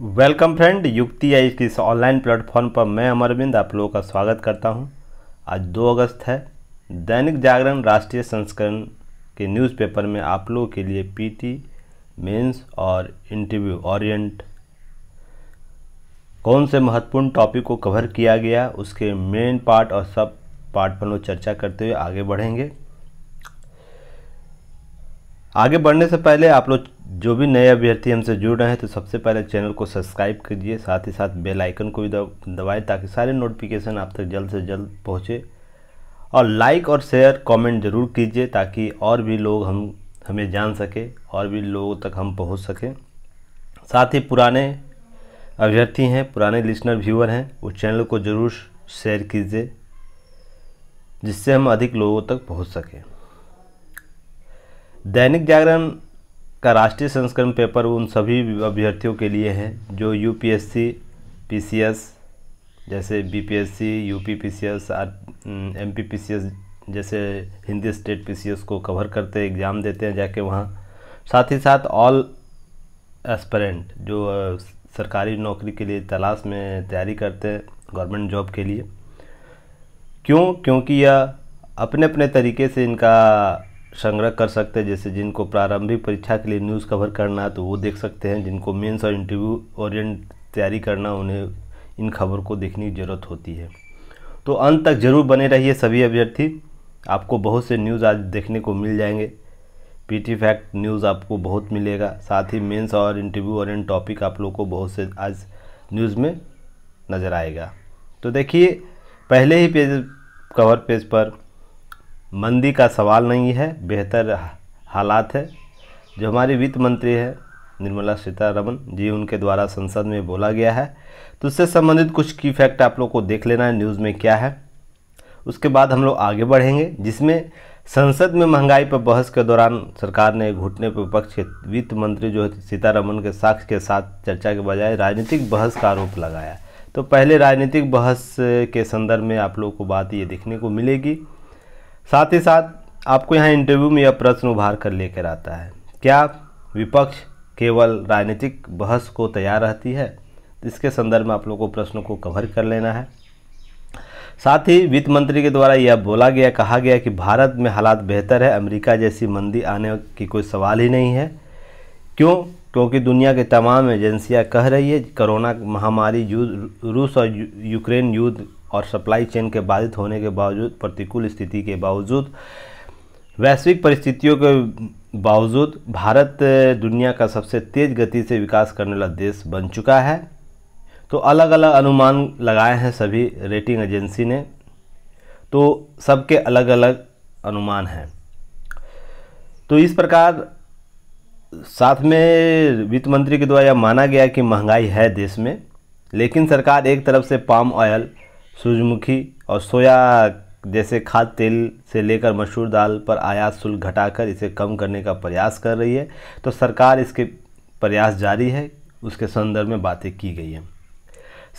Welcome friend युक्ति आई इस online platform पर मैं अमरविंद आप लोगों का स्वागत करता हूं। आज 2 अगस्त है दैनिक जागरण राष्ट्रीय संस्करण के न्यूज़पेपर में आप लोगों के लिए पीटी मेंस और इंटरव्यू ओरिएंट कौन से महत्वपूर्ण टॉपिक को कवर किया गया उसके मेन पार्ट और सब पार्ट पर लोग चर्चा करते हुए आगे बढ़ेंगे आगे बढ़ने से पहले आप लोग जो भी नए अभ्यर्थी हमसे जुड़ रहे हैं तो सबसे पहले चैनल को सब्सक्राइब कीजिए साथ ही साथ बेल आइकन को भी दबाएं ताकि सारे नोटिफिकेशन आप तक जल्द से जल्द पहुँचे और लाइक और शेयर कमेंट ज़रूर कीजिए ताकि और भी लोग हम हमें जान सके और भी लोगों तक हम पहुँच सकें साथ ही पुराने अभ्यर्थी हैं पुराने लिसनर व्यूअर हैं उस चैनल को ज़रूर शेयर कीजिए जिससे हम अधिक लोगों तक पहुँच सकें दैनिक जागरण का राष्ट्रीय संस्करण पेपर उन सभी अभ्यर्थियों के लिए है जो यूपीएससी पीसीएस जैसे बीपीएससी पी सी एमपीपीसीएस जैसे हिंदी स्टेट पीसीएस को कवर करते एग्ज़ाम देते हैं जाके वहाँ साथ ही साथ ऑल एस्परेंट जो सरकारी नौकरी के लिए तलाश में तैयारी करते हैं गवर्नमेंट जॉब के लिए क्यों क्योंकि यह अपने अपने तरीके से इनका संग्रह कर सकते हैं जैसे जिनको प्रारंभिक परीक्षा के लिए न्यूज़ कवर करना है तो वो देख सकते हैं जिनको मेंस और इंटरव्यू ओरिएंट तैयारी करना उन्हें इन खबर को देखने की ज़रूरत होती है तो अंत तक जरूर बने रहिए सभी अभ्यर्थी आपको बहुत से न्यूज़ आज देखने को मिल जाएंगे पी फैक्ट न्यूज़ आपको बहुत मिलेगा साथ ही मेन्स और इंटरव्यू और टॉपिक आप लोग को बहुत से आज न्यूज़ में नज़र आएगा तो देखिए पहले ही पेज कवर पेज पर मंदी का सवाल नहीं है बेहतर हालात है जो हमारे वित्त मंत्री है निर्मला सीतारमन जी उनके द्वारा संसद में बोला गया है तो उससे संबंधित कुछ की फैक्ट आप लोग को देख लेना है न्यूज़ में क्या है उसके बाद हम लोग आगे बढ़ेंगे जिसमें संसद में महंगाई पर बहस के दौरान सरकार ने घुटने पर विपक्ष के वित्त मंत्री जो है सीतारमन के साक्ष के साथ चर्चा के बजाय राजनीतिक बहस का आरोप लगाया तो पहले राजनीतिक बहस के संदर्भ में आप लोगों को बात ये देखने को मिलेगी साथ ही साथ आपको यहाँ इंटरव्यू में यह प्रश्न उभार कर लेकर आता है क्या विपक्ष केवल राजनीतिक बहस को तैयार रहती है इसके संदर्भ में आप लोगों को प्रश्नों को कवर कर लेना है साथ ही वित्त मंत्री के द्वारा यह बोला गया कहा गया कि भारत में हालात बेहतर है अमेरिका जैसी मंदी आने की कोई सवाल ही नहीं है क्यों क्योंकि दुनिया के तमाम एजेंसियां कह रही है कोरोना महामारी युद्ध रूस और यूक्रेन युद्ध और सप्लाई चेन के बाधित होने के बावजूद प्रतिकूल स्थिति के बावजूद वैश्विक परिस्थितियों के बावजूद भारत दुनिया का सबसे तेज़ गति से विकास करने वाला देश बन चुका है तो अलग अलग अनुमान लगाए हैं सभी रेटिंग एजेंसी ने तो सबके अलग अलग अनुमान हैं तो इस प्रकार साथ में वित्त मंत्री के द्वारा यह माना गया कि महंगाई है देश में लेकिन सरकार एक तरफ से पाम ऑयल सूर्यमुखी और सोया जैसे खाद तेल से लेकर मसूर दाल पर आयात शुल्क घटाकर इसे कम करने का प्रयास कर रही है तो सरकार इसके प्रयास जारी है उसके संदर्भ में बातें की गई है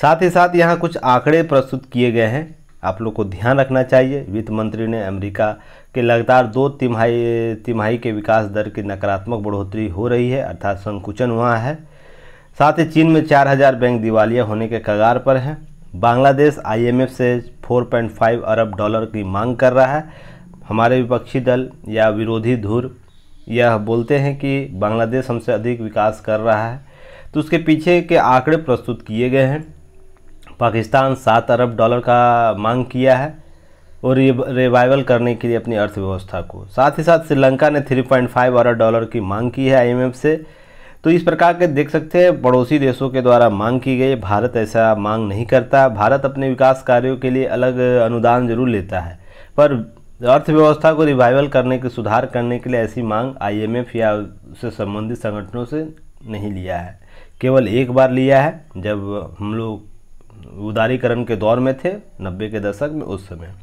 साथ ही साथ यहाँ कुछ आंकड़े प्रस्तुत किए गए हैं आप लोग को ध्यान रखना चाहिए वित्त मंत्री ने अमेरिका के लगातार दो तिमाही तिमाही के विकास दर की नकारात्मक बढ़ोतरी हो रही है अर्थात संकुचन हुआ है साथ ही चीन में 4000 बैंक दिवालिया होने के कगार पर हैं बांग्लादेश आईएमएफ से 4.5 अरब डॉलर की मांग कर रहा है हमारे विपक्षी दल या विरोधी धुर यह बोलते हैं कि बांग्लादेश हमसे अधिक विकास कर रहा है तो उसके पीछे के आंकड़े प्रस्तुत किए गए हैं पाकिस्तान सात अरब डॉलर का मांग किया है और रिवाइवल करने के लिए अपनी अर्थव्यवस्था को साथ ही साथ श्रीलंका ने 3.5 अरब डॉलर की मांग की है आईएमएफ से तो इस प्रकार के देख सकते हैं पड़ोसी देशों के द्वारा मांग की गई भारत ऐसा मांग नहीं करता भारत अपने विकास कार्यों के लिए अलग अनुदान जरूर लेता है पर अर्थव्यवस्था को रिवाइवल करने के सुधार करने के लिए ऐसी मांग आईएमएफ या उससे संबंधित संगठनों से नहीं लिया है केवल एक बार लिया है जब हम लोग उदारीकरण के दौर में थे नब्बे के दशक में उस समय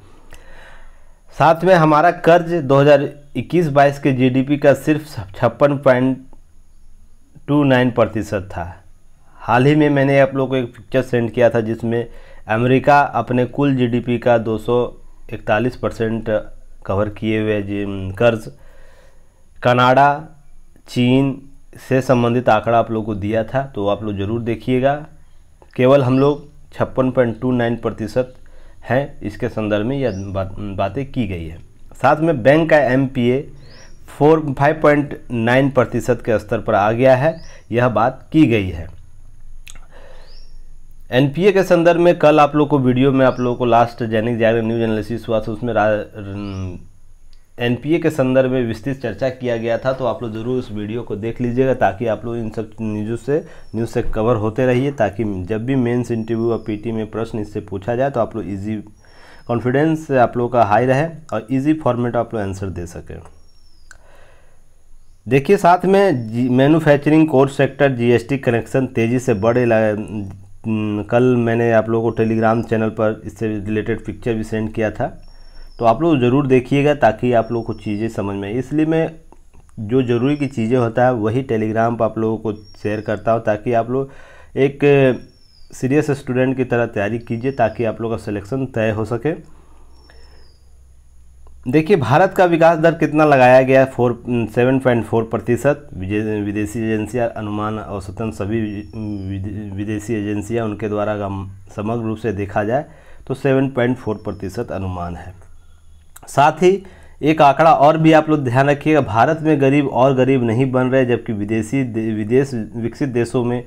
साथ में हमारा कर्ज 2021-22 के जीडीपी का सिर्फ छप्पन पॉइंट टू नाइन प्रतिशत था हाल ही में मैंने आप लोग को एक पिक्चर सेंड किया था जिसमें अमेरिका अपने कुल जीडीपी का 241 परसेंट कवर किए हुए कर्ज कनाडा चीन से संबंधित आंकड़ा आप लोग को दिया था तो आप लोग ज़रूर देखिएगा केवल हम लोग छप्पन पॉइंट टू नाइन प्रतिशत हैं इसके संदर्भ में यह बातें की गई है साथ में बैंक का M P A four five point nine प्रतिशत के स्तर पर आ गया है यह बात की गई है एनपीए के संदर्भ में कल आप लोग को वीडियो में आप लोगों को last Dainik Jagran news analysis हुआ था उसमें एनपीए के संदर्भ में विस्तृत चर्चा किया गया था तो आप लोग जरूर उस वीडियो को देख लीजिएगा ताकि आप लोग इन सब न्यूज़ों से न्यूज़ से कवर होते रहिए ताकि जब भी मेंस इंटरव्यू और पीटी में प्रश्न इससे पूछा जाए तो आप लोग इजी कॉन्फिडेंस आप लोगों का हाई रहे और इजी फॉर्मेट आप लोग आंसर दे सकें देखिए साथ में manufacturing core sector GST connection तेज़ी से बढ़े कल मैंने आप लोगों को टेलीग्राम चैनल पर इससे रिलेटेड पिक्चर भी सेंड किया था तो आप लोग ज़रूर देखिएगा ताकि आप लोगों को चीज़ें समझ में इसलिए मैं जो ज़रूरी की चीज़ें होता है वही टेलीग्राम पर आप लोगों को शेयर करता हूँ ताकि आप लोग एक सीरियस स्टूडेंट की तरह तैयारी कीजिए ताकि आप लोग का सिलेक्शन तय हो सके देखिए भारत का विकास दर कितना लगाया गया है फोर सेवन पॉइंट फोर प्रतिशत विदेशी एजेंसियां अनुमान औसतन सभी विदेशी एजेंसियां उनके द्वारा समग्र रूप से देखा जाए तो सेवन पॉइंट फोर प्रतिशत अनुमान है साथ ही एक आंकड़ा और भी आप लोग ध्यान रखिएगा भारत में गरीब और गरीब नहीं बन रहे जबकि विदेशी विदेश विकसित देशों में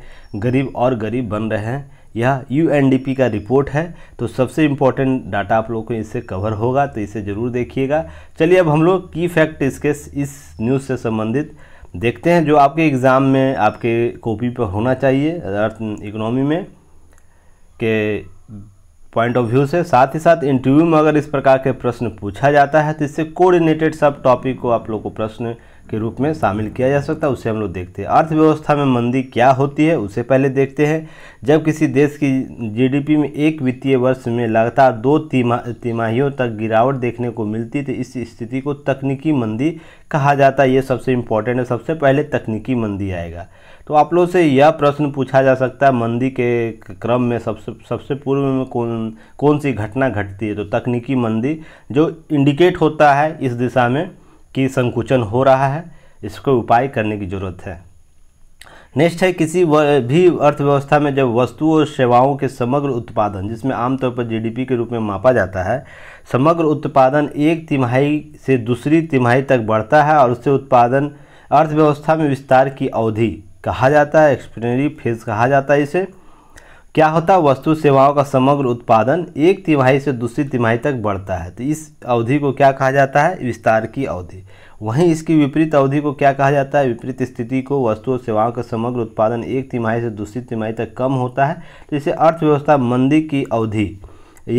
गरीब और गरीब बन रहे हैं यह यू का रिपोर्ट है तो सबसे इम्पोर्टेंट डाटा आप लोगों को इससे कवर होगा तो इसे ज़रूर देखिएगा चलिए अब हम लोग की फैक्ट इसके इस न्यूज़ से संबंधित देखते हैं जो आपके एग्ज़ाम में आपके कॉपी पर होना चाहिए अर्थ इकोनॉमी में के पॉइंट ऑफ व्यू से साथ ही साथ इंटरव्यू में अगर इस प्रकार के प्रश्न पूछा जाता है तो इससे कोऑर्डिनेटेड सब टॉपिक को आप लोग को प्रश्न के रूप में शामिल किया जा सकता है उसे हम लोग देखते हैं अर्थव्यवस्था में मंदी क्या होती है उसे पहले देखते हैं जब किसी देश की जीडीपी में एक वित्तीय वर्ष में लगातार दो तिमा तिमाहियों तक गिरावट देखने को मिलती तो इस स्थिति को तकनीकी मंदी कहा जाता है ये सबसे इम्पोर्टेंट है सबसे पहले तकनीकी मंदी आएगा तो आप लोग से यह प्रश्न पूछा जा सकता है मंदी के क्रम में सबसे सबसे पूर्व में कौन कौन सी घटना घटती है तो तकनीकी मंदी जो इंडिकेट होता है इस दिशा में कि संकुचन हो रहा है इसको उपाय करने की ज़रूरत है नेक्स्ट है किसी भी अर्थव्यवस्था में जब वस्तु और सेवाओं के समग्र उत्पादन जिसमें आमतौर पर जीडीपी के रूप में मापा जाता है समग्र उत्पादन एक तिमाही से दूसरी तिमाही तक बढ़ता है और उससे उत्पादन अर्थव्यवस्था में विस्तार की अवधि कहा जाता है एक्सप्लेनरी फेज कहा जाता है इसे क्या होता है वस्तु सेवाओं का समग्र उत्पादन एक तिमाही से दूसरी तिमाही तक बढ़ता है तो इस अवधि को क्या कहा जाता है विस्तार की अवधि वहीं इसकी विपरीत अवधि को क्या कहा जाता है विपरीत स्थिति को वस्तु और सेवाओं का समग्र उत्पादन एक तिमाही से दूसरी तिमाही तक कम होता है तो इसे अर्थव्यवस्था मंदी की अवधि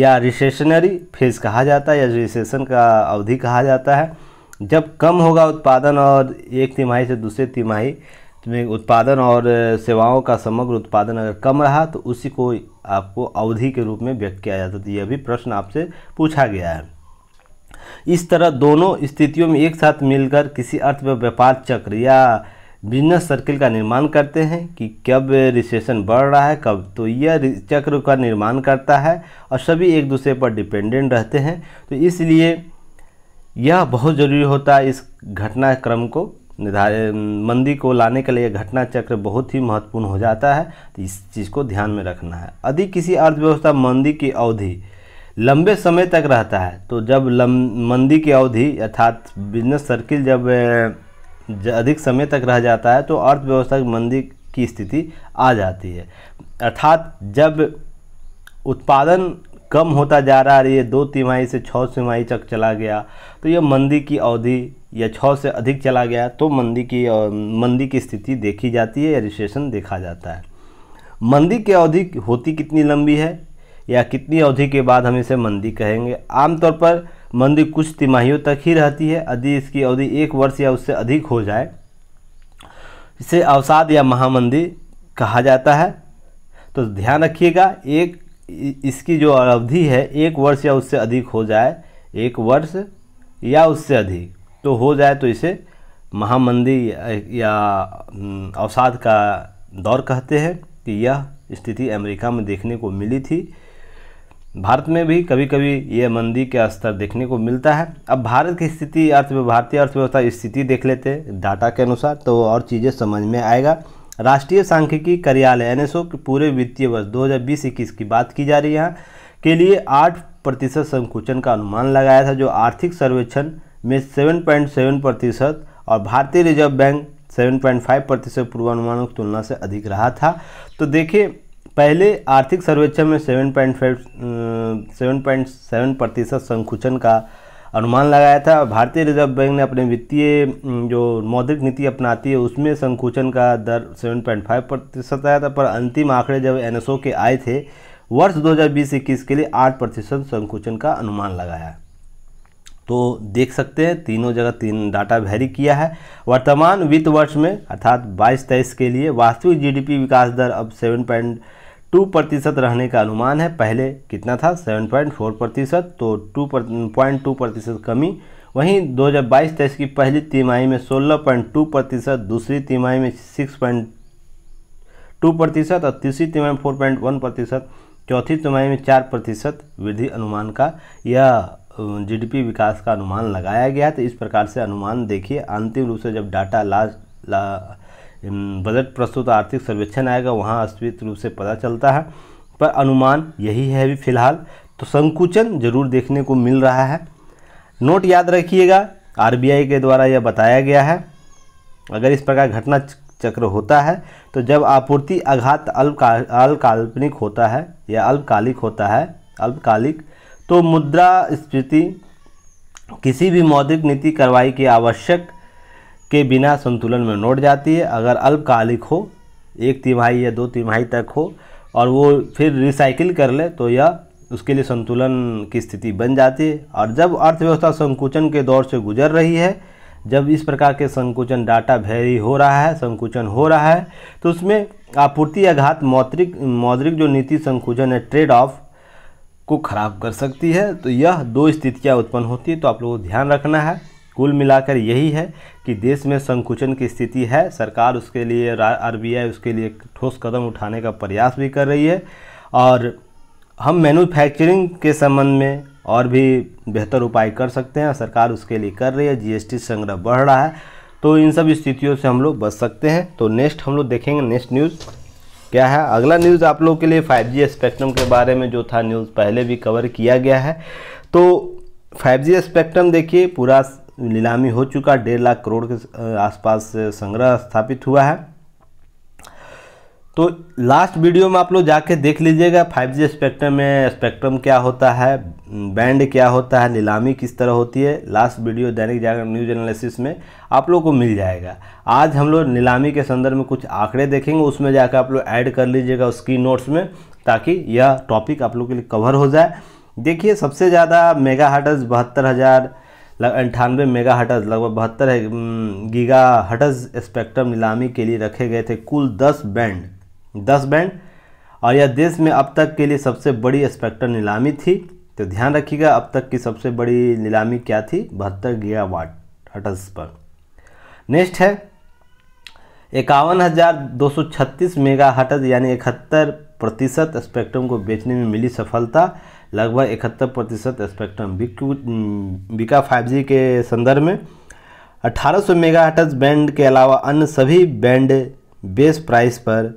या रिसेशनरी फेज कहा जाता है या रिसेशन का अवधि कहा जाता है जब कम होगा उत्पादन और एक तिमाही से दूसरी तिमाही में उत्पादन और सेवाओं का समग्र उत्पादन अगर कम रहा तो उसी को आपको अवधि के रूप में व्यक्त किया जाता है तो यह भी प्रश्न आपसे पूछा गया है इस तरह दोनों स्थितियों में एक साथ मिलकर किसी अर्थ में व्यापार चक्र या बिजनेस सर्किल का निर्माण करते हैं कि कब रिसेशन बढ़ रहा है कब तो यह चक्र का निर्माण करता है और सभी एक दूसरे पर डिपेंडेंट रहते हैं तो इसलिए यह बहुत ज़रूरी होता है इस घटनाक्रम को निर्धारित मंदी को लाने के लिए घटना चक्र बहुत ही महत्वपूर्ण हो जाता है तो इस चीज़ को ध्यान में रखना है यदि किसी अर्थव्यवस्था मंदी की अवधि लंबे समय तक रहता है तो जब लम मंदी की अवधि अर्थात बिजनेस सर्किल जब अधिक समय तक रह जाता है तो अर्थव्यवस्था की मंदी की स्थिति आ जाती है अर्थात जब उत्पादन कम होता जा रहा है ये दो तिमाही से छः तिमाही तक चला गया तो यह मंदी की अवधि या छः से अधिक चला गया तो मंदी की मंदी की स्थिति देखी जाती है या रिसेशन देखा जाता है मंदी की अवधि होती कितनी लंबी है या कितनी अवधि के बाद हम इसे मंदी कहेंगे आमतौर पर मंदी कुछ तिमाहियों तक ही रहती है यदि इसकी अवधि एक वर्ष या उससे अधिक हो जाए इसे अवसाद या महामंदी कहा जाता है तो ध्यान रखिएगा एक इसकी जो अवधि है एक वर्ष या उससे अधिक हो जाए एक वर्ष या उससे अधिक तो हो जाए तो इसे महामंदी या अवसाद का दौर कहते हैं कि यह स्थिति अमेरिका में देखने को मिली थी भारत में भी कभी कभी यह मंदी का स्तर देखने को मिलता है अब भारत की स्थिति अर्थ भारतीय अर्थव्यवस्था स्थिति देख लेते हैं डाटा के अनुसार तो और चीज़ें समझ में आएगा राष्ट्रीय सांख्यिकी कार्यालय एन के पूरे वित्तीय वर्ष दो 21 की बात की जा रही है के लिए आठ प्रतिशत संकुचन का अनुमान लगाया था जो आर्थिक सर्वेक्षण में 7.7 प्रतिशत और भारतीय रिजर्व बैंक 7.5 प्रतिशत पूर्वानुमानों की तुलना से अधिक रहा था तो देखिए पहले आर्थिक सर्वेक्षण में 7.5 7.7 प्रतिशत संकुचन का अनुमान लगाया था भारतीय रिजर्व बैंक ने अपने वित्तीय जो मौद्रिक नीति अपनाती है उसमें संकुचन का दर सेवन पॉइंट फाइव प्रतिशत आया था पर अंतिम आंकड़े जब एन के आए थे वर्ष 2020-21 के लिए आठ प्रतिशत संकुचन का अनुमान लगाया तो देख सकते हैं तीनों जगह तीन डाटा वेरी किया है वर्तमान वित्त वर्ष में अर्थात बाईस तेईस के लिए वास्तविक जीडीपी विकास दर अब सेवन पॉइंट टू प्रतिशत रहने का अनुमान है पहले कितना था सेवन पॉइंट फोर प्रतिशत तो टू पॉइंट टू प्रतिशत कमी वहीं 2022 तेईस की पहली तिमाही में 16.2 प्रतिशत दूसरी तिमाही में 6.2 प्रतिशत और तीसरी तिमाही में 4.1 प्रतिशत चौथी तिमाही में 4 प्रतिशत वृद्धि अनुमान का यह जीडीपी विकास का अनुमान लगाया गया है तो इस प्रकार से अनुमान देखिए अंतिम रूप से जब डाटा लास्ट ला बजट प्रस्तुत आर्थिक सर्वेक्षण आएगा वहाँ स्पष्ट रूप से पता चलता है पर अनुमान यही है अभी फिलहाल तो संकुचन जरूर देखने को मिल रहा है नोट याद रखिएगा आरबीआई के द्वारा यह बताया गया है अगर इस प्रकार घटना चक्र होता है तो जब आपूर्ति आघात अल्पकाल्पनिक होता है या अल्पकालिक होता है अल्पकालिक तो मुद्रा स्फीति किसी भी मौद्रिक नीति कार्रवाई की आवश्यक के बिना संतुलन में नोट जाती है अगर अल्पकालिक हो एक तिमाही या दो तिमाही तक हो और वो फिर रिसाइकिल कर ले तो यह उसके लिए संतुलन की स्थिति बन जाती है और जब अर्थव्यवस्था संकुचन के दौर से गुजर रही है जब इस प्रकार के संकुचन डाटा भैरी हो रहा है संकुचन हो रहा है तो उसमें आपूर्ति आघात मौद्रिक मौद्रिक जो नीति संकुचन है ट्रेड ऑफ को खराब कर सकती है तो यह दो स्थितियाँ उत्पन्न होती है तो आप लोगों को ध्यान रखना है कुल मिलाकर यही है कि देश में संकुचन की स्थिति है सरकार उसके लिए आर उसके लिए ठोस कदम उठाने का प्रयास भी कर रही है और हम मैन्युफैक्चरिंग के संबंध में और भी बेहतर उपाय कर सकते हैं सरकार उसके लिए कर रही है जीएसटी संग्रह बढ़ रहा है तो इन सब स्थितियों से हम लोग बच सकते हैं तो नेक्स्ट हम लोग देखेंगे नेक्स्ट न्यूज़ क्या है अगला न्यूज़ आप लोग के लिए 5G स्पेक्ट्रम के बारे में जो था न्यूज़ पहले भी कवर किया गया है तो 5G स्पेक्ट्रम देखिए पूरा नीलामी हो चुका डेढ़ लाख करोड़ के आसपास संग्रह स्थापित हुआ है तो लास्ट वीडियो में आप लोग जाके देख लीजिएगा 5G स्पेक्ट्रम में स्पेक्ट्रम क्या होता है बैंड क्या होता है नीलामी किस तरह होती है लास्ट वीडियो दैनिक जागरण न्यूज एनालिसिस में आप लोग को मिल जाएगा आज हम लोग नीलामी के संदर्भ में कुछ आंकड़े देखेंगे उसमें जाकर आप लोग ऐड कर लीजिएगा उसकी नोट्स में ताकि यह टॉपिक आप लोग के लिए कवर हो जाए देखिए सबसे ज़्यादा मेगा हार्टस बहत्तर हज़ार अंठानवे मेगा हटज लगभग बहत्तर गीगा हटज स्पेक्ट्रम नीलामी के लिए रखे गए थे कुल दस बैंड दस बैंड और यह देश में अब तक के लिए सबसे बड़ी स्पेक्ट्रम नीलामी थी तो ध्यान रखिएगा अब तक की सबसे बड़ी नीलामी क्या थी बहत्तर गीगा वाट हटज पर नेक्स्ट है इक्यावन हज़ार दो सौ छत्तीस मेगा हटज यानी इकहत्तर प्रतिशत स्पेक्ट्रम को बेचने में मिली सफलता लगभग इकहत्तर प्रतिशत स्पेक्ट्रम बिका फाइव जी के संदर्भ में 1800 सौ मेगाहटस बैंड के अलावा अन्य सभी बैंड बेस प्राइस पर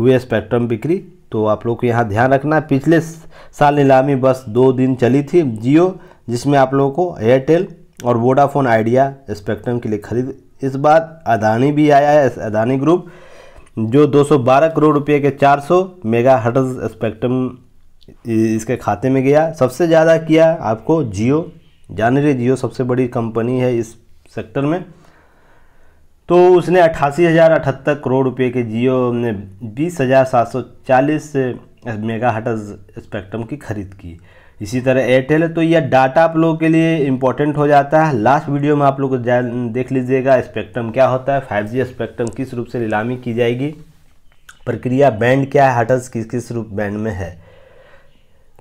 हुए स्पेक्ट्रम बिक्री तो आप लोग को यहाँ ध्यान रखना पिछले साल नीलामी बस दो दिन चली थी जियो जिसमें आप लोगों को एयरटेल और वोडाफोन आइडिया स्पेक्ट्रम के लिए खरीद इस बार अदानी भी आया है अदानी ग्रुप जो 212 करोड़ रुपए के 400 मेगा हटज स्पेक्ट्रम इसके खाते में गया सबसे ज़्यादा किया आपको जियो जान रही जियो सबसे बड़ी कंपनी है इस सेक्टर में तो उसने अट्ठासी हज़ार अठहत्तर करोड़ रुपए के जियो ने बीस हज़ार सात सौ चालीस मेगा हटज स्पेक्ट्रम की खरीद की इसी तरह एयरटेल तो यह डाटा आप लोगों के लिए इम्पोर्टेंट हो जाता है लास्ट वीडियो में आप लोग देख लीजिएगा स्पेक्ट्रम क्या होता है फाइव जी स्पेक्ट्रम किस रूप से नीलामी की जाएगी प्रक्रिया बैंड क्या है हटस किस किस रूप बैंड में है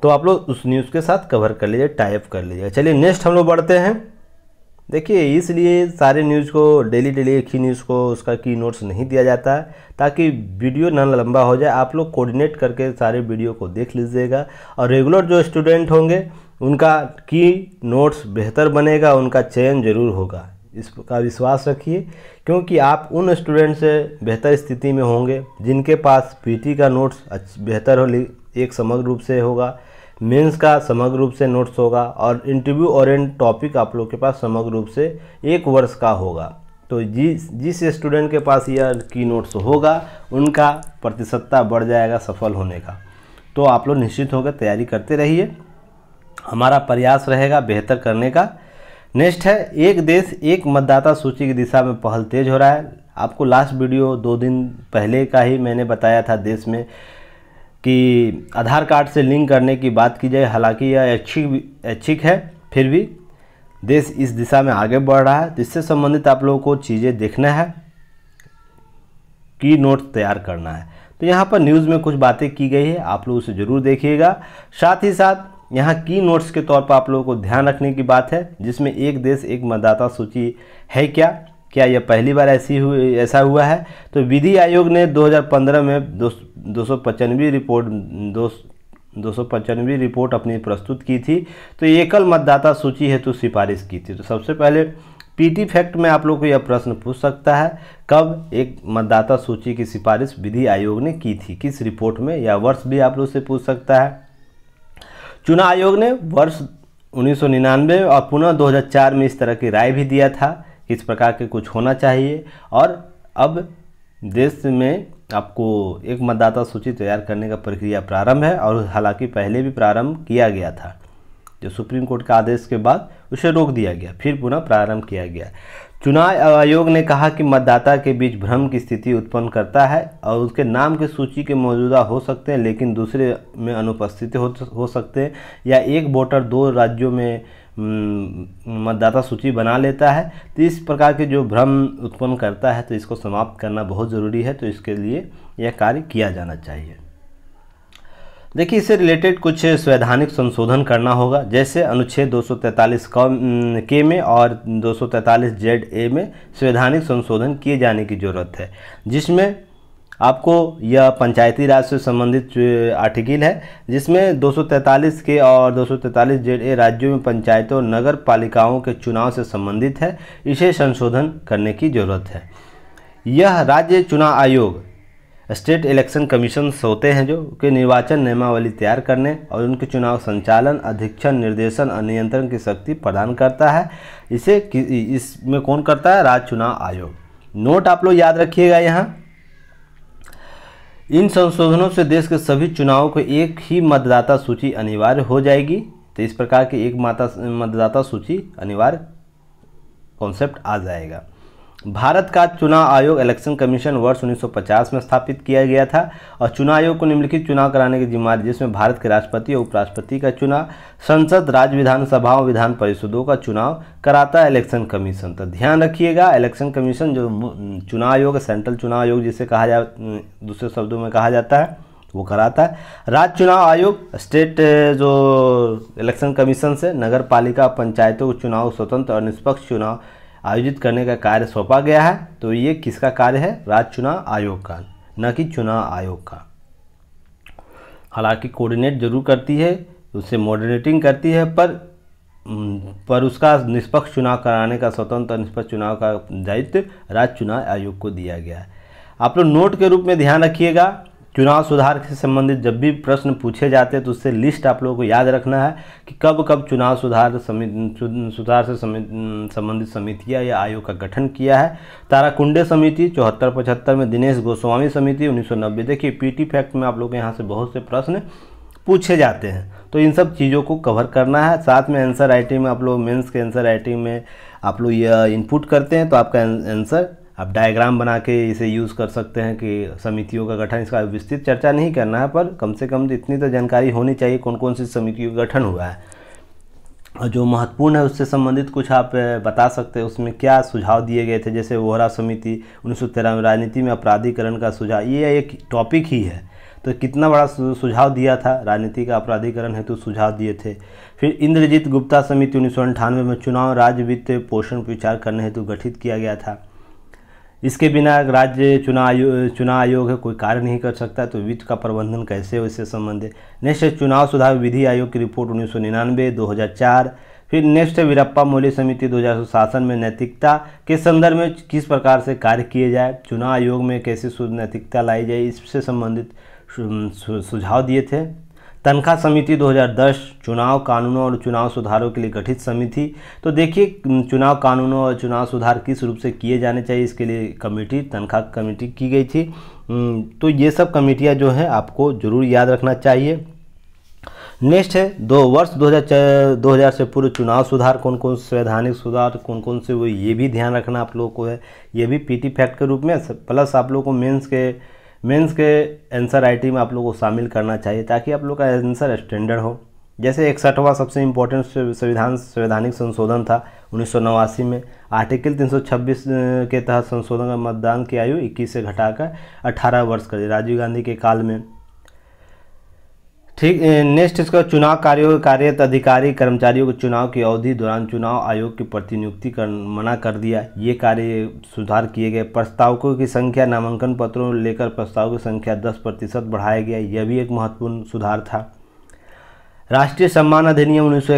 तो आप लोग उस न्यूज़ के साथ कवर कर लीजिए टाइप कर लीजिए चलिए नेक्स्ट हम लोग बढ़ते हैं देखिए इसलिए सारे न्यूज़ को डेली डेली एक ही न्यूज़ को उसका की नोट्स नहीं दिया जाता है ताकि वीडियो ना लंबा हो जाए आप लोग कोऑर्डिनेट करके सारे वीडियो को देख लीजिएगा और रेगुलर जो स्टूडेंट होंगे उनका की नोट्स बेहतर बनेगा उनका चयन जरूर होगा इसका विश्वास रखिए क्योंकि आप उन स्टूडेंट से बेहतर स्थिति में होंगे जिनके पास पी का नोट्स बेहतर हो एक समग्र रूप से होगा मेंस का समग्र रूप से नोट्स होगा और इंटरव्यू ओरिएंट टॉपिक आप लोग के पास समग्र रूप से एक वर्ष का होगा तो जिस जिस स्टूडेंट के पास यह की नोट्स होगा उनका प्रतिशतता बढ़ जाएगा सफल होने का तो आप लोग निश्चित होकर तैयारी करते रहिए हमारा प्रयास रहेगा बेहतर करने का नेक्स्ट है एक देश एक मतदाता सूची की दिशा में पहल तेज हो रहा है आपको लास्ट वीडियो दो दिन पहले का ही मैंने बताया था देश में कि आधार कार्ड से लिंक करने की बात की जाए हालांकि यह ऐच्छिक ऐच्छिक है फिर भी देश इस दिशा में आगे बढ़ रहा है तो इससे संबंधित आप लोगों को चीज़ें देखना है की नोट्स तैयार करना है तो यहाँ पर न्यूज़ में कुछ बातें की गई है आप लोग उसे ज़रूर देखिएगा साथ ही साथ यहाँ की नोट्स के तौर पर आप लोगों को ध्यान रखने की बात है जिसमें एक देश एक मतदाता सूची है क्या क्या यह पहली बार ऐसी हुई ऐसा हुआ है तो विधि आयोग ने 2015 में दो दो रिपोर्ट दो दो रिपोर्ट अपनी प्रस्तुत की थी तो एकल मतदाता सूची हेतु सिफारिश की थी तो सबसे पहले पीटी फैक्ट में आप लोग को यह प्रश्न पूछ सकता है कब एक मतदाता सूची की सिफारिश विधि आयोग ने की थी किस रिपोर्ट में या वर्ष भी आप लोग से पूछ सकता है चुनाव आयोग ने वर्ष 1999 और पुनः 2004 में इस तरह की राय भी दिया था इस प्रकार के कुछ होना चाहिए और अब देश में आपको एक मतदाता सूची तैयार करने का प्रक्रिया प्रारंभ है और हालांकि पहले भी प्रारंभ किया गया था जो सुप्रीम कोर्ट के आदेश के बाद उसे रोक दिया गया फिर पुनः प्रारंभ किया गया चुनाव आयोग ने कहा कि मतदाता के बीच भ्रम की स्थिति उत्पन्न करता है और उसके नाम की सूची के मौजूदा हो सकते हैं लेकिन दूसरे में अनुपस्थित हो, हो सकते हैं या एक वोटर दो राज्यों में हम्म, मतदाता सूची बना लेता है तो इस प्रकार के जो भ्रम उत्पन्न करता है तो इसको समाप्त करना बहुत ज़रूरी है तो इसके लिए यह कार्य किया जाना चाहिए देखिए इससे रिलेटेड कुछ संवैधानिक संशोधन करना होगा जैसे अनुच्छेद 243 के में और 243 जेड ए में संवैधानिक संशोधन किए जाने की ज़रूरत है जिसमें आपको यह पंचायती राज से संबंधित आर्टिकल है जिसमें 243 के और 243 जेड ए राज्यों में पंचायतों और नगर पालिकाओं के चुनाव से संबंधित है इसे संशोधन करने की ज़रूरत है यह राज्य चुनाव आयोग स्टेट इलेक्शन कमीशन होते हैं जो कि निर्वाचन नियमावली तैयार करने और उनके चुनाव संचालन अधीक्षण निर्देशन और नियंत्रण की शक्ति प्रदान करता है इसे इसमें कौन करता है राज्य चुनाव आयोग नोट आप लोग याद रखिएगा यहाँ इन संशोधनों से देश के सभी चुनावों को एक ही मतदाता सूची अनिवार्य हो जाएगी तो इस प्रकार की एक माता मतदाता सूची अनिवार्य कॉन्सेप्ट आ जाएगा भारत का चुनाव आयोग इलेक्शन कमीशन वर्ष 1950 में स्थापित किया गया था और चुनाव आयोग को निम्नलिखित चुनाव कराने की जिम्मेदारी जिसमें भारत के राष्ट्रपति और उपराष्ट्रपति का चुनाव संसद राज्य विधानसभाओं विधान परिषदों का चुनाव कराता है इलेक्शन कमीशन तो ध्यान रखिएगा इलेक्शन कमीशन जो चुनाव आयोग सेंट्रल चुनाव आयोग जिसे कहा जा दूसरे शब्दों में कहा जाता है वो कराता है राज्य चुनाव आयोग स्टेट जो इलेक्शन कमीशन से नगर पालिका पंचायतों के चुनाव स्वतंत्र और निष्पक्ष चुनाव आयोजित करने का कार्य सौंपा गया है तो ये किसका कार्य है राज्य चुनाव आयोग का न कि चुनाव आयोग का हालांकि कोऑर्डिनेट जरूर करती है उससे मॉडरेटिंग करती है पर पर उसका निष्पक्ष चुनाव कराने का स्वतंत्र निष्पक्ष चुनाव का दायित्व राज्य चुनाव आयोग को दिया गया है आप लोग नोट के रूप में ध्यान रखिएगा चुनाव सुधार से संबंधित जब भी प्रश्न पूछे जाते हैं तो उससे लिस्ट आप लोगों को याद रखना है कि कब कब चुनाव सुधार समिति सुधार से संबंधित समितियां या आयोग का गठन किया है ताराकुंडे समिति चौहत्तर पचहत्तर में दिनेश गोस्वामी समिति 1990 देखिए पीटी फैक्ट में आप लोग यहाँ से बहुत से प्रश्न पूछे जाते हैं तो इन सब चीज़ों को कवर करना है साथ में आंसर राइटिंग में आप लोग मेन्स के आंसर राइटिंग में आप लोग यह इनपुट करते हैं तो आपका आंसर आप डायग्राम बना के इसे यूज़ कर सकते हैं कि समितियों का गठन इसका विस्तृत चर्चा नहीं करना है पर कम से कम इतनी तो जानकारी होनी चाहिए कौन कौन सी समितियों का गठन हुआ है और जो महत्वपूर्ण है उससे संबंधित कुछ आप बता सकते हैं उसमें क्या सुझाव दिए गए थे जैसे वोहरा समिति उन्नीस में राजनीति में अपराधीकरण का सुझाव ये एक टॉपिक ही है तो कितना बड़ा सुझाव दिया था राजनीति का अपराधीकरण हेतु सुझाव दिए थे फिर इंद्रजीत गुप्ता समिति उन्नीस में चुनाव राज्य वित्त पोषण विचार करने हेतु गठित किया गया था इसके बिना राज्य चुनाव आयोग चुनाव आयोग है कोई कार्य नहीं कर सकता तो वित्त का प्रबंधन कैसे हो इससे संबंधित नेक्स्ट चुनाव सुधार विधि आयोग की रिपोर्ट उन्नीस सौ निन्यानवे दो हज़ार चार फिर नेक्स्ट है वीरप्पा मौली समिति दो शासन में नैतिकता के संदर्भ में किस प्रकार से कार्य किए जाए चुनाव आयोग में कैसे नैतिकता लाई जाए इससे संबंधित सुझाव दिए थे तनखा समिति 2010 चुनाव कानूनों और चुनाव सुधारों के लिए गठित समिति तो देखिए चुनाव कानूनों और चुनाव सुधार किस रूप से किए जाने चाहिए इसके लिए कमेटी तनख्वाह कमेटी की गई थी तो ये सब कमेटियाँ जो है आपको जरूर याद रखना चाहिए नेक्स्ट है दो वर्ष 2000 हज़ार से पूर्व चुनाव सुधार कौन कौन संवैधानिक सुधार कौन कौन से वो ये भी ध्यान रखना आप लोगों को है ये भी पीटी फैक्ट के रूप में प्लस आप लोगों को मेंस के मेंस के आंसर आईटी में आप लोग को शामिल करना चाहिए ताकि आप लोग का आंसर स्टैंडर्ड हो जैसे इकसठवा सबसे इम्पोर्टेंट संविधान संवैधानिक संशोधन था उन्नीस में आर्टिकल 326 के तहत संशोधन का मतदान की आयु 21 से घटाकर 18 वर्ष कर दिया राजीव गांधी के काल में ठीक नेक्स्ट इसका चुनाव कार्यो कार्यरत अधिकारी कर्मचारियों को चुनाव की अवधि दौरान चुनाव आयोग की प्रतिनियुक्ति कर मना कर दिया ये कार्य सुधार किए गए प्रस्तावकों की संख्या नामांकन पत्रों लेकर प्रस्ताव की संख्या 10 प्रतिशत बढ़ाया गया यह भी एक महत्वपूर्ण सुधार था राष्ट्रीय सम्मान अधिनियम उन्नीस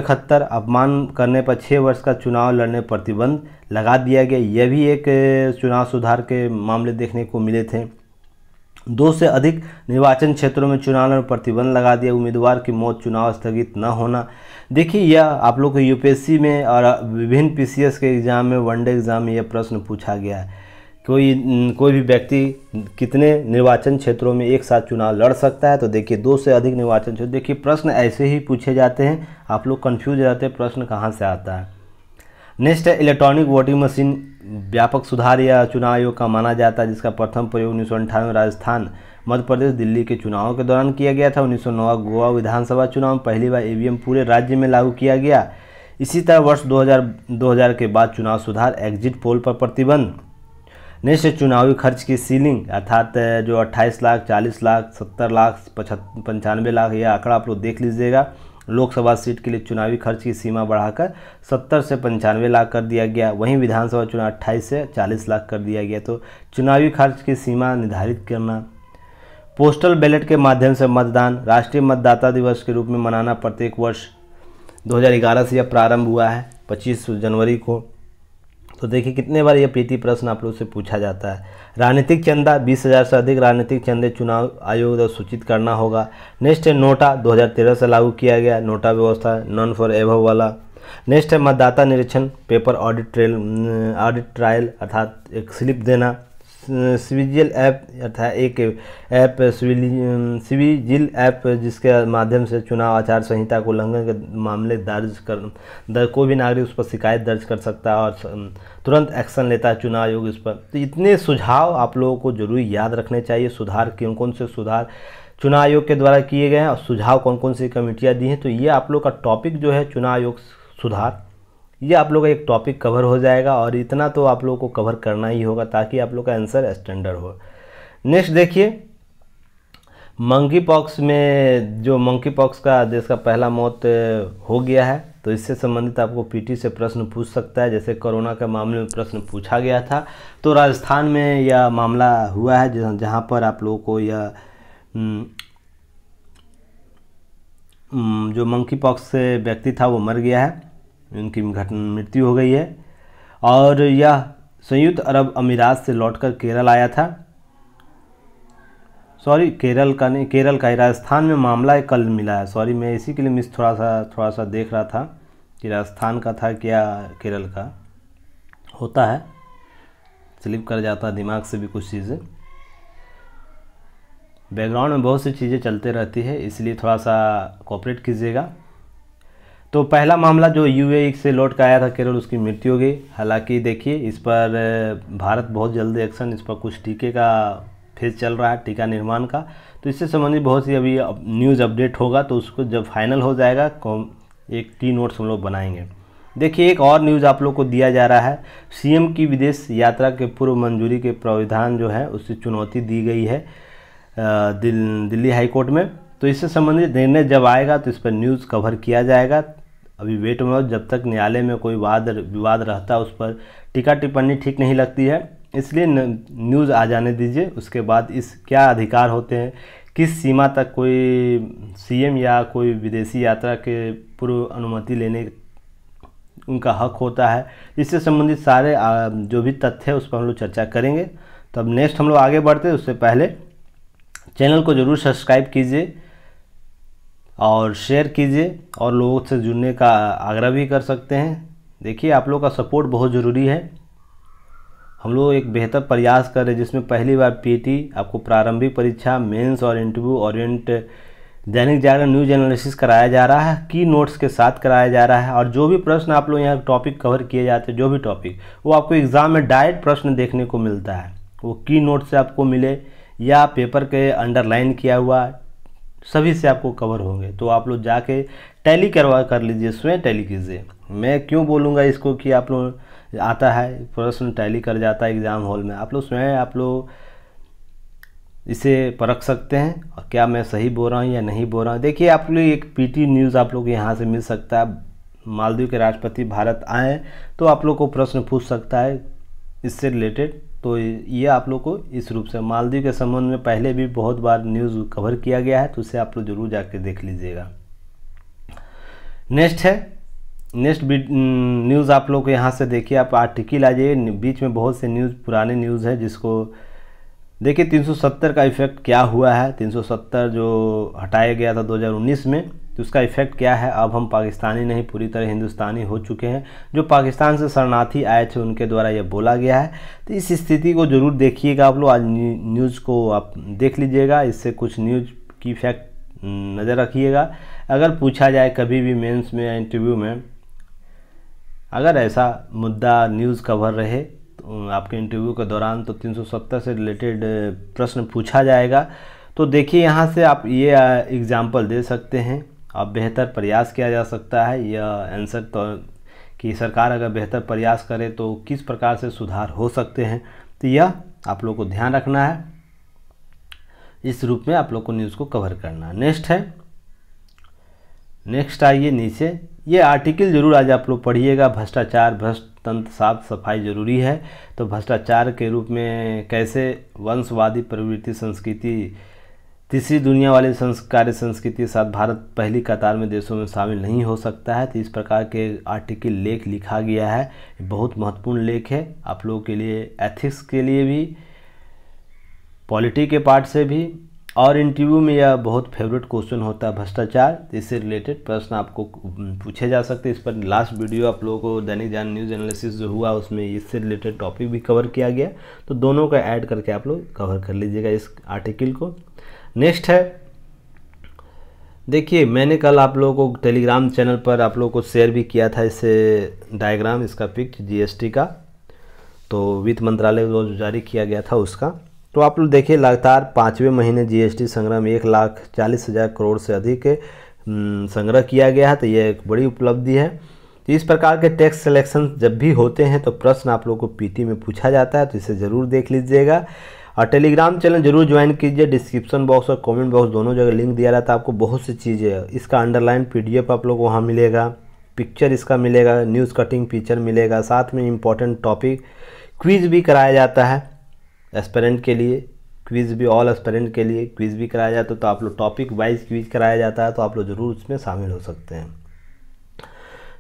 अपमान करने पर छः वर्ष का चुनाव लड़ने प्रतिबंध लगा दिया गया यह भी एक चुनाव सुधार के मामले देखने को मिले थे दो से अधिक निर्वाचन क्षेत्रों में चुनाव में प्रतिबंध लगा दिया उम्मीदवार की मौत चुनाव स्थगित न होना देखिए यह आप लोग को यूपीएससी में और विभिन्न पीसीएस के एग्ज़ाम में वनडे एग्ज़ाम में यह प्रश्न पूछा गया है कोई कोई भी व्यक्ति कितने निर्वाचन क्षेत्रों में एक साथ चुनाव लड़ सकता है तो देखिए दो से अधिक निर्वाचन क्षेत्र देखिए प्रश्न ऐसे ही पूछे जाते हैं आप लोग कन्फ्यूज रहते हैं प्रश्न कहाँ से आता है नेक्स्ट है इलेक्ट्रॉनिक वोटिंग मशीन व्यापक सुधार या चुनाव आयोग का माना जाता है जिसका प्रथम प्रयोग उन्नीस राजस्थान मध्य प्रदेश दिल्ली के चुनावों के दौरान किया गया था उन्नीस गोवा विधानसभा चुनाव में पहली बार ईवीएम पूरे राज्य में लागू किया गया इसी तरह वर्ष 2000 2000 के बाद चुनाव सुधार एग्जिट पोल पर प्रतिबंध नेक्स्ट चुनावी खर्च की सीलिंग अर्थात जो 28 लाख 40 लाख 70 लाख पचहत्तर पंचानवे लाख यह आंकड़ा आप लोग देख लीजिएगा लोकसभा सीट के लिए चुनावी खर्च की सीमा बढ़ाकर 70 से पंचानवे लाख कर दिया गया वहीं विधानसभा चुनाव 28 से 40 लाख कर दिया गया तो चुनावी खर्च की सीमा निर्धारित करना पोस्टल बैलेट के माध्यम से मतदान राष्ट्रीय मतदाता दिवस के रूप में मनाना प्रत्येक वर्ष 2011 से यह प्रारंभ हुआ है 25 जनवरी को तो देखिए कितने बार यह प्रीति प्रश्न आप लोग से पूछा जाता है राजनीतिक चंदा बीस हज़ार से अधिक राजनीतिक चंदे चुनाव आयोग द्वारा सूचित करना होगा नेक्स्ट है नोटा 2013 से लागू किया गया नोटा व्यवस्था नॉन फॉर एवो वाला नेक्स्ट है मतदाता निरीक्षण paper audit trail um, audit trial अर्थात एक स्लिप देना स्विजिल ऐप अर्थात एक ऐप स्विजिल ऐप जिसके माध्यम से चुनाव आचार संहिता को उल्लंघन के मामले दर्ज कर दर, कोई भी नागरिक उस पर शिकायत दर्ज कर सकता है और तुरंत एक्शन लेता है चुनाव आयोग इस पर तो इतने सुझाव आप लोगों को जरूरी याद रखने चाहिए सुधार कौन कौन से सुधार चुनाव आयोग के द्वारा किए गए हैं और सुझाव कौन कौन सी कमेटियाँ दी हैं तो ये आप लोग का टॉपिक जो है चुनाव आयोग सुधार ये आप लोग का एक टॉपिक कवर हो जाएगा और इतना तो आप लोगों को कवर करना ही होगा ताकि आप लोग का आंसर स्टैंडर्ड हो नेक्स्ट देखिए मंकी पॉक्स में जो मंकी पॉक्स का देश का पहला मौत हो गया है तो इससे संबंधित आपको पीटी से प्रश्न पूछ सकता है जैसे कोरोना के मामले में प्रश्न पूछा गया था तो राजस्थान में यह मामला हुआ है जहां पर आप लोगों को यह जो मंकी पॉक्स से व्यक्ति था वो मर गया है उनकी घटन मृत्यु हो गई है और यह संयुक्त अरब अमीरात से लौटकर केरल आया था सॉरी केरल का नहीं केरल का ही राजस्थान में मामला कल मिला है सॉरी मैं इसी के लिए मिस थोड़ा सा थोड़ा सा देख रहा था कि राजस्थान का था क्या केरल का होता है स्लिप कर जाता है दिमाग से भी कुछ चीज़ें बैकग्राउंड में बहुत सी चीज़ें चलते रहती है इसलिए थोड़ा सा कॉपरेट कीजिएगा तो पहला मामला जो यूएई e से लौट कर आया था केरल उसकी मृत्यु हो गई हालांकि देखिए इस पर भारत बहुत जल्दी एक्शन इस पर कुछ टीके का फेज चल रहा है टीका निर्माण का तो इससे संबंधित बहुत सी अभी न्यूज़ अपडेट होगा तो उसको जब फाइनल हो जाएगा एक टी नोट्स हम लोग बनाएंगे देखिए एक और न्यूज़ आप लोग को दिया जा रहा है सीएम की विदेश यात्रा के पूर्व मंजूरी के प्राविधान जो है उससे चुनौती दी गई है दिल, दिल्ली हाईकोर्ट में तो इससे संबंधित निर्णय जब आएगा तो इस पर न्यूज़ कवर किया जाएगा अभी वेट में जब तक न्यायालय में कोई वाद विवाद रहता है उस पर टीका टिप्पणी ठीक नहीं लगती है इसलिए न्यूज़ आ जाने दीजिए उसके बाद इस क्या अधिकार होते हैं किस सीमा तक कोई सीएम या कोई विदेशी यात्रा के पूर्व अनुमति लेने उनका हक होता है इससे संबंधित सारे जो भी तथ्य है उस पर हम लोग चर्चा करेंगे तब तो नेक्स्ट हम लोग आगे बढ़ते उससे पहले चैनल को ज़रूर सब्सक्राइब कीजिए और शेयर कीजिए और लोगों से जुड़ने का आग्रह भी कर सकते हैं देखिए आप लोग का सपोर्ट बहुत ज़रूरी है हम लोग एक बेहतर प्रयास कर रहे हैं जिसमें पहली बार पीटी e आपको प्रारंभिक परीक्षा मेंस और इंटरव्यू ओरिएंट दैनिक जागरण न्यूज एनालिसिस कराया जा रहा है की नोट्स के साथ कराया जा रहा है और जो भी प्रश्न आप लोग यहाँ टॉपिक कवर किए जाते हैं जो भी टॉपिक वो आपको एग्ज़ाम में डायरेक्ट प्रश्न देखने को मिलता है वो की नोट्स से आपको मिले या पेपर के अंडरलाइन किया हुआ सभी से आपको कवर होंगे तो आप लोग जाके टैली करवा कर लीजिए स्वयं टैली कीजिए मैं क्यों बोलूँगा इसको कि आप लोग आता है प्रश्न टैली कर जाता है एग्ज़ाम हॉल में आप लोग स्वयं आप लोग इसे परख सकते हैं और क्या मैं सही बोल रहा हूँ या नहीं बोल रहा हूँ देखिए आप लोग एक पीटी न्यूज़ आप लोग यहाँ से मिल सकता है मालदीव के राष्ट्रपति भारत आए तो आप लोग को प्रश्न पूछ सकता है इससे रिलेटेड तो ये आप लोग को इस रूप से मालदीव के संबंध में पहले भी बहुत बार न्यूज़ कवर किया गया है तो उसे आप लोग जरूर जाके देख लीजिएगा नेक्स्ट है नेक्स्ट न्यूज़ आप लोग यहाँ से देखिए आप आर्टिकल आ जाइए बीच में बहुत से न्यूज़ पुराने न्यूज़ है जिसको देखिए 370 का इफेक्ट क्या हुआ है 370 जो हटाया गया था 2019 में तो उसका इफेक्ट क्या है अब हम पाकिस्तानी नहीं पूरी तरह हिंदुस्तानी हो चुके हैं जो पाकिस्तान से शरणार्थी आए थे उनके द्वारा यह बोला गया है तो इस स्थिति को ज़रूर देखिएगा आप लोग आज न्यूज़ को आप देख लीजिएगा इससे कुछ न्यूज़ की फैक्ट नज़र रखिएगा अगर पूछा जाए कभी भी मेन्स में या इंटरव्यू में अगर ऐसा मुद्दा न्यूज़ कवर रहे तो आपके इंटरव्यू के दौरान तो 370 से रिलेटेड प्रश्न पूछा जाएगा तो देखिए यहाँ से आप ये एग्ज़ाम्पल दे सकते हैं अब बेहतर प्रयास किया जा सकता है यह आंसर तो कि सरकार अगर बेहतर प्रयास करे तो किस प्रकार से सुधार हो सकते हैं तो यह आप लोग को ध्यान रखना है इस रूप में आप लोग को न्यूज़ को कवर करना नेक्स्ट है नेक्स्ट आइए नीचे ये आर्टिकल जरूर आज आप लोग पढ़िएगा भ्रष्टाचार भ्रष्ट तंत्र साफ सफाई जरूरी है तो भ्रष्टाचार के रूप में कैसे वंशवादी प्रवृत्ति संस्कृति तीसरी दुनिया वाले संस्कार संस्कृति के साथ भारत पहली कतार में देशों में शामिल नहीं हो सकता है तो इस प्रकार के आर्टिकल लेख लिखा गया है बहुत महत्वपूर्ण लेख है आप लोगों के लिए एथिक्स के लिए भी पॉलिटी के पार्ट से भी और इंटरव्यू में यह बहुत फेवरेट क्वेश्चन होता है भ्रष्टाचार तो इससे रिलेटेड प्रश्न आपको पूछे जा सकते हैं इस पर लास्ट वीडियो आप लोगों को दैनिक जान न्यूज़ एनालिसिस जो हुआ उसमें इससे रिलेटेड टॉपिक भी कवर किया गया तो दोनों का ऐड करके आप लोग कवर कर लीजिएगा इस आर्टिकल को नेक्स्ट है देखिए मैंने कल आप लोगों को टेलीग्राम चैनल पर आप लोगों को शेयर भी किया था इसे डायग्राम इसका पिक जीएसटी का तो वित्त मंत्रालय द्वारा जारी किया गया था उसका तो आप लोग देखिए लगातार पाँचवें महीने जीएसटी संग्रह में एक लाख चालीस हज़ार करोड़ से अधिक संग्रह किया गया है तो यह एक बड़ी उपलब्धि है तो इस प्रकार के टैक्स सिलेक्शन जब भी होते हैं तो प्रश्न आप लोग को पी में पूछा जाता है तो इसे ज़रूर देख लीजिएगा और टेलीग्राम चैनल जरूर ज्वाइन कीजिए डिस्क्रिप्शन बॉक्स और कमेंट बॉक्स दोनों जगह लिंक दिया रहता है आपको बहुत सी चीज़ें इसका अंडरलाइन पीडीएफ आप लोग वहाँ मिलेगा पिक्चर इसका मिलेगा न्यूज़ कटिंग पिक्चर मिलेगा साथ में इम्पॉर्टेंट टॉपिक क्विज़ भी कराया जाता है एस्पेरेंट के लिए क्विज़ भी ऑल एस्पेरेंट के लिए क्विज़ भी कराया जाता है तो आप लोग टॉपिक वाइज क्विज़ कराया जाता है तो आप लोग ज़रूर उसमें शामिल हो सकते हैं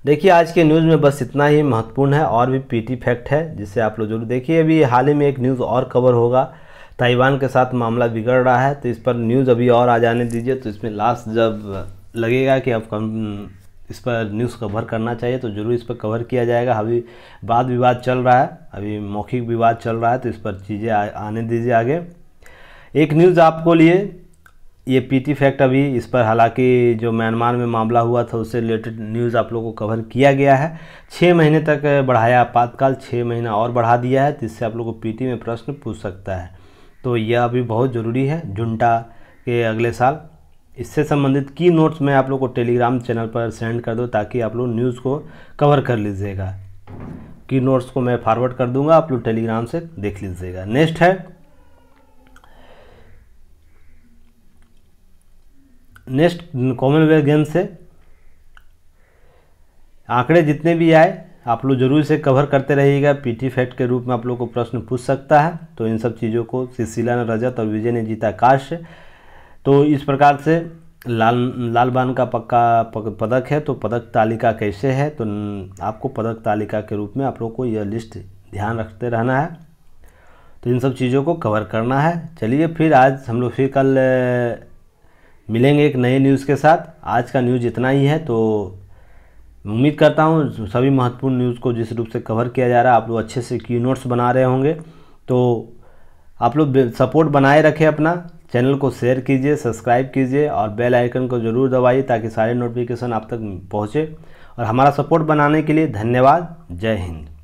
देखिए आज के न्यूज़ में बस इतना ही महत्वपूर्ण है और भी पीटी फैक्ट है जिसे आप लोग जरूर देखिए अभी हाल ही में एक न्यूज़ और कवर होगा ताइवान के साथ मामला बिगड़ रहा है तो इस पर न्यूज़ अभी और आ जाने दीजिए तो इसमें लास्ट जब लगेगा कि अब कम इस पर न्यूज़ कवर करना चाहिए तो ज़रूर इस पर कवर किया जाएगा अभी वाद विवाद चल रहा है अभी मौखिक विवाद चल रहा है तो इस पर चीज़ें आने दीजिए आगे एक न्यूज़ आपको लिए ये पीटी फैक्ट अभी इस पर हालांकि जो म्यांमार में मामला हुआ था उससे रिलेटेड न्यूज़ आप लोगों को कवर किया गया है छः महीने तक बढ़ाया आपातकाल छः महीना और बढ़ा दिया है जिससे तो आप लोग को पी में प्रश्न पूछ सकता है तो यह अभी बहुत ज़रूरी है झुंडा के अगले साल इससे संबंधित की नोट्स मैं आप लोग को टेलीग्राम चैनल पर सेंड कर दो ताकि आप लोग न्यूज़ को कवर कर लीजिएगा की नोट्स को मैं फॉरवर्ड कर दूंगा आप लोग टेलीग्राम से देख लीजिएगा नेक्स्ट है नेक्स्ट कॉमनवेल्थ गेम्स से आंकड़े जितने भी आए आप लोग जरूर इसे कवर करते रहिएगा पीटी फैक्ट के रूप में आप लोग को प्रश्न पूछ सकता है तो इन सब चीज़ों को सिसिला ने रजत और विजय ने जीता काश तो इस प्रकार से लाल लाल बान का पक्का पक, पदक है तो पदक तालिका कैसे है तो आपको पदक तालिका के रूप में आप लोग को यह लिस्ट ध्यान रखते रहना है तो इन सब चीज़ों को कवर करना है चलिए फिर आज हम लोग फिर कल मिलेंगे एक नए न्यूज़ के साथ आज का न्यूज़ इतना ही है तो उम्मीद करता हूँ सभी महत्वपूर्ण न्यूज़ को जिस रूप से कवर किया जा रहा है आप लोग अच्छे से की नोट्स बना रहे होंगे तो आप लोग सपोर्ट बनाए रखें अपना चैनल को शेयर कीजिए सब्सक्राइब कीजिए और बेल आइकन को ज़रूर दबाइए ताकि सारे नोटिफिकेशन आप तक पहुँचे और हमारा सपोर्ट बनाने के लिए धन्यवाद जय हिंद